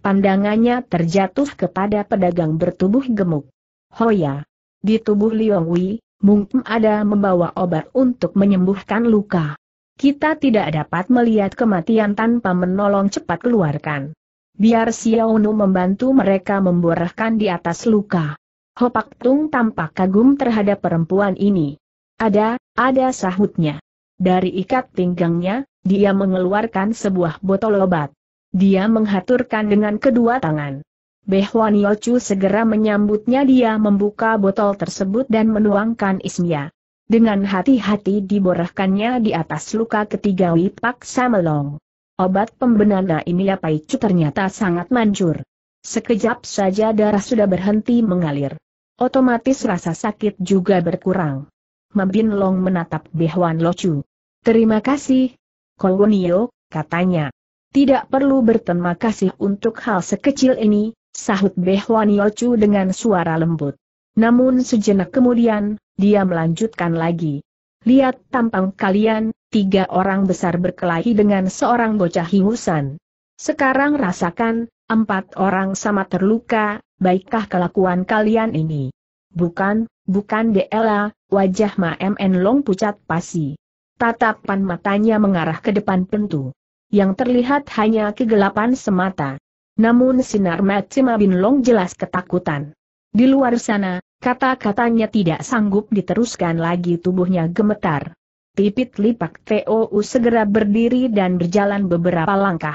S1: Pandangannya terjatuh kepada pedagang bertubuh gemuk. Hoya. Di tubuh Liong Wei, mungkin ada membawa obat untuk menyembuhkan luka. Kita tidak dapat melihat kematian tanpa menolong cepat keluarkan biar Xiaonu membantu mereka memborahkan di atas luka. Hopak Tung tampak kagum terhadap perempuan ini. Ada, ada sahutnya. Dari ikat pinggangnya, dia mengeluarkan sebuah botol obat. Dia menghaturkan dengan kedua tangan. Behuan Yochu segera menyambutnya dia membuka botol tersebut dan menuangkan ismia. Dengan hati-hati diborahkannya di atas luka ketiga Wipak Samelong. Obat pembenana Emilia Paicu ternyata sangat manjur. Sekejap saja darah sudah berhenti mengalir. Otomatis rasa sakit juga berkurang. Mabin Long menatap Lo Locu. Terima kasih, Kolonio, katanya. Tidak perlu berterima kasih untuk hal sekecil ini, sahut Lo Locu dengan suara lembut. Namun sejenak kemudian, dia melanjutkan lagi. Lihat tampang kalian, tiga orang besar berkelahi dengan seorang bocah hingusan. Sekarang rasakan, empat orang sama terluka, baikkah kelakuan kalian ini? Bukan, bukan Dela, wajah Ma MN Long pucat pasi. Tatapan matanya mengarah ke depan pintu. Yang terlihat hanya kegelapan semata. Namun sinar Ma Bin Long jelas ketakutan. Di luar sana, kata-katanya tidak sanggup diteruskan lagi tubuhnya gemetar. Pipit lipak TOU segera berdiri dan berjalan beberapa langkah.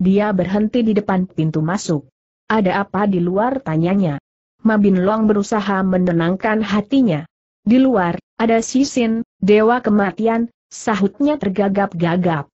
S1: Dia berhenti di depan pintu masuk. Ada apa di luar tanyanya? Mabin Long berusaha menenangkan hatinya. Di luar, ada Sisin, dewa kematian, sahutnya tergagap-gagap.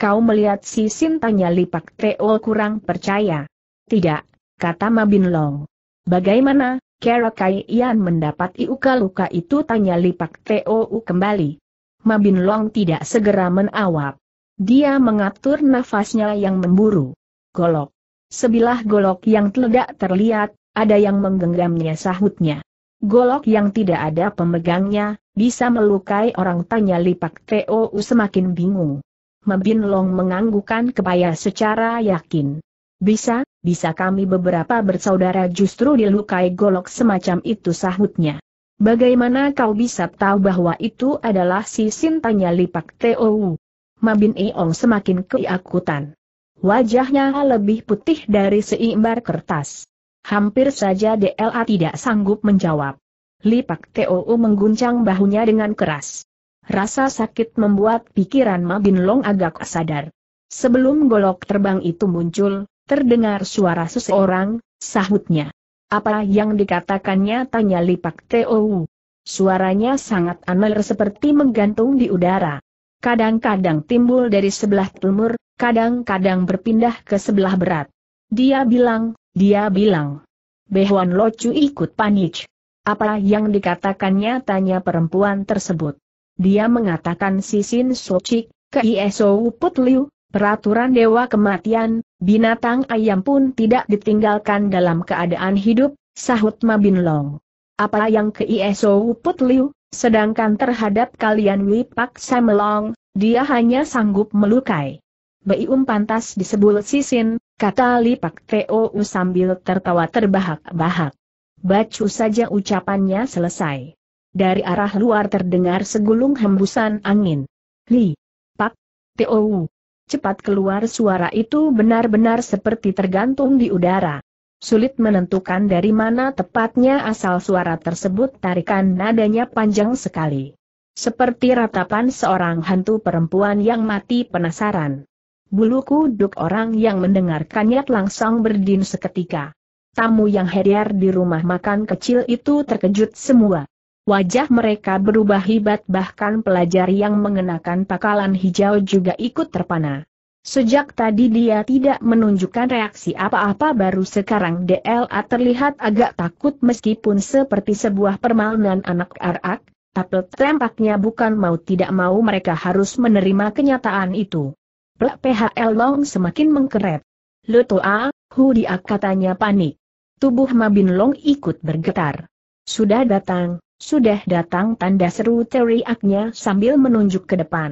S1: Kau melihat Sisin tanya lipak T.O.U kurang percaya. Tidak, kata Mabin Long. Bagaimana, Kera Kai Ian mendapat iuka luka itu tanya lipak T.O.U kembali. Ma Bin Long tidak segera menawab. Dia mengatur nafasnya yang memburu. Golok. Sebilah golok yang tidak terlihat, ada yang menggenggamnya sahutnya. Golok yang tidak ada pemegangnya, bisa melukai orang tanya Lipak T.O.U. semakin bingung. Mabin Long menganggukan kepala secara yakin. Bisa, bisa kami beberapa bersaudara justru dilukai golok semacam itu sahutnya. Bagaimana kau bisa tahu bahwa itu adalah si Sin tanya lipak Tou? Mabin Iong semakin keiakutan. Wajahnya lebih putih dari seimbar kertas. Hampir saja DLA tidak sanggup menjawab. Lipak Tou mengguncang bahunya dengan keras. Rasa sakit membuat pikiran Mabin Long agak sadar. Sebelum golok terbang itu muncul, terdengar suara seseorang, sahutnya. Apa yang dikatakannya tanya Lipak Tou. Suaranya sangat aneh seperti menggantung di udara. Kadang-kadang timbul dari sebelah timur, kadang-kadang berpindah ke sebelah berat. Dia bilang, dia bilang. Behwan Locu ikut panik. Apa yang dikatakannya tanya perempuan tersebut. Dia mengatakan Sisin Sochik, ke Iesou putlu. Peraturan Dewa Kematian, binatang ayam pun tidak ditinggalkan dalam keadaan hidup, sahut Mabin Long. Apa yang ke ISO Put Liu, sedangkan terhadap kalian Wipak Samelong, dia hanya sanggup melukai. um pantas disebut sisin, kata Lipak Teo sambil tertawa terbahak-bahak. Bacu saja ucapannya selesai. Dari arah luar terdengar segulung hembusan angin. Li. Pak. Teo cepat keluar suara itu benar-benar seperti tergantung di udara. Sulit menentukan dari mana tepatnya asal suara tersebut tarikan nadanya panjang sekali. Seperti ratapan seorang hantu perempuan yang mati penasaran. Bulu kuduk orang yang mendengarkannya langsung berdin seketika. Tamu yang hadir di rumah makan kecil itu terkejut semua. Wajah mereka berubah hebat bahkan pelajar yang mengenakan pakalan hijau juga ikut terpana. Sejak tadi dia tidak menunjukkan reaksi apa-apa baru sekarang DLA terlihat agak takut meskipun seperti sebuah permalunan anak arak, tapi tampaknya bukan mau tidak mau mereka harus menerima kenyataan itu. Plak PHL Long semakin mengkeret. Lutoa, Hudia katanya panik. Tubuh Mabin Long ikut bergetar. Sudah datang, sudah datang tanda seru teriaknya sambil menunjuk ke depan.